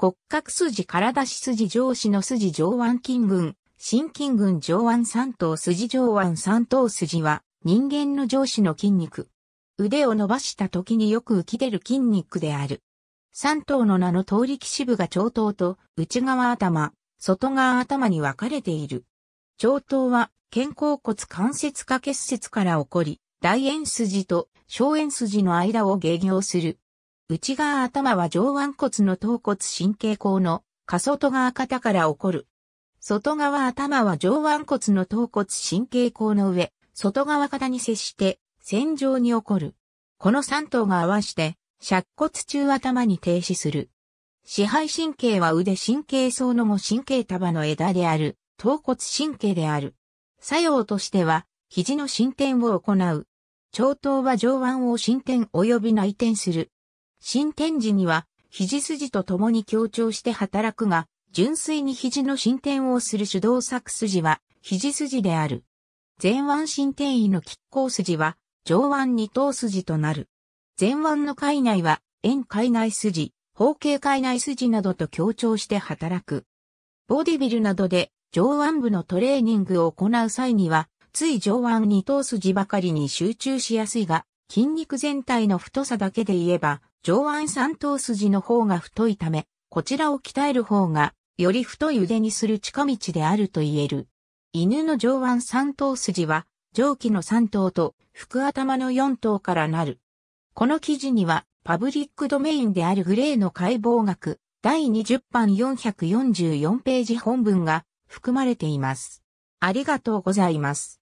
骨格筋体し筋上肢の筋上腕筋群、心筋群上腕三頭筋上腕三頭筋は人間の上肢の筋肉。腕を伸ばした時によく浮き出る筋肉である。三頭の名の通り騎士部が長頭と内側頭、外側頭に分かれている。長頭は肩甲骨関節下結節から起こり、大円筋と小円筋の間を下行する。内側頭は上腕骨の頭骨神経孔の下外側肩から起こる。外側頭は上腕骨の頭骨神経孔の上、外側肩に接して線上に起こる。この三頭が合わして、尺骨中頭に停止する。支配神経は腕神経層の後神経束の枝である、頭骨神経である。作用としては、肘の伸展を行う。長頭は上腕を伸展及び内転する。新展時には、肘筋と共に強調して働くが、純粋に肘の進展をする手動作筋は、肘筋である。前腕進展位の拮抗筋は、上腕二頭筋となる。前腕の海内は、円海内筋、方形海内筋などと強調して働く。ボディビルなどで上腕部のトレーニングを行う際には、つい上腕二頭筋ばかりに集中しやすいが、筋肉全体の太さだけで言えば、上腕三頭筋の方が太いため、こちらを鍛える方が、より太い腕にする近道であると言える。犬の上腕三頭筋は、上記の三頭と腹頭の四頭からなる。この記事には、パブリックドメインであるグレーの解剖学、第20版444ページ本文が含まれています。ありがとうございます。